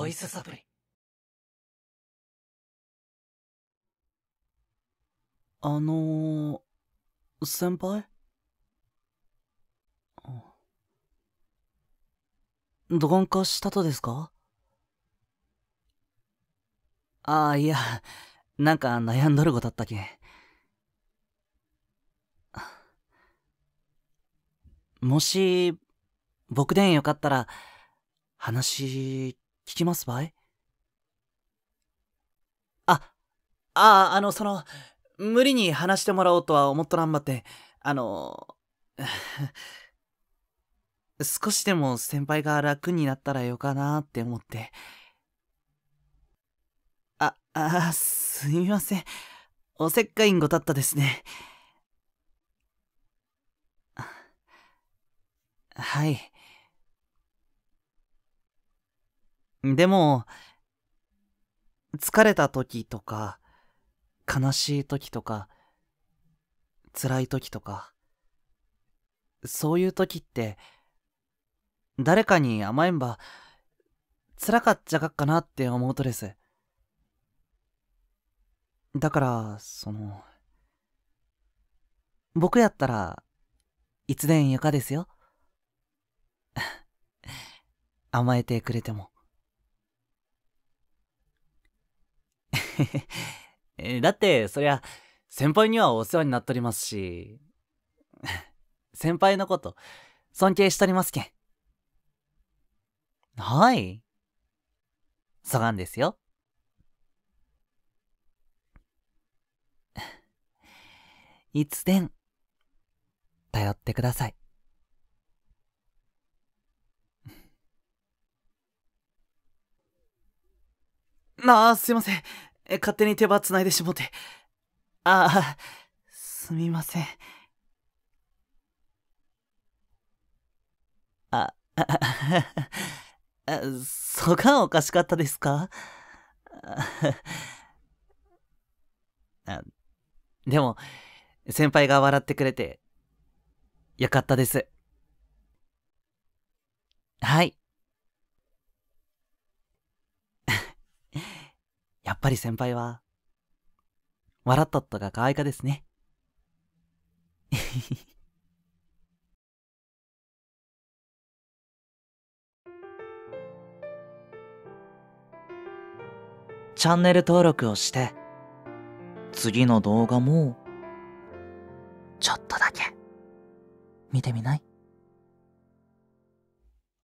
ボイスサプリあのー、先輩鈍化したとですかああ、いや、なんか悩んどるごだったけ。もし、僕でんよかったら、話、聞きますばいあ、ああ、あの、その、無理に話してもらおうとは思っとらんばって、あの、少しでも先輩が楽になったらよかなって思って。あ、あ、すみません。おせっかいんごたったですね。はい。でも、疲れた時とか、悲しい時とか、辛い時とか、そういう時って、誰かに甘えんば、辛かっちゃかっかなって思うとです。だから、その、僕やったら、いつでん床ですよ。甘えてくれても。だって、そりゃ、先輩にはお世話になっとりますし、先輩のこと、尊敬しとりますけん。はい。そがんですよ。いつでん、頼ってください。なあ、すいません。勝手に手羽繋いでしもて。ああ、すみません。あ、あ、そがおかしかったですかあでも、先輩が笑ってくれて、よかったです。はい。やっぱり先輩は、笑ったっとが可愛かですね。チャンネル登録をして、次の動画も、ちょっとだけ、見てみない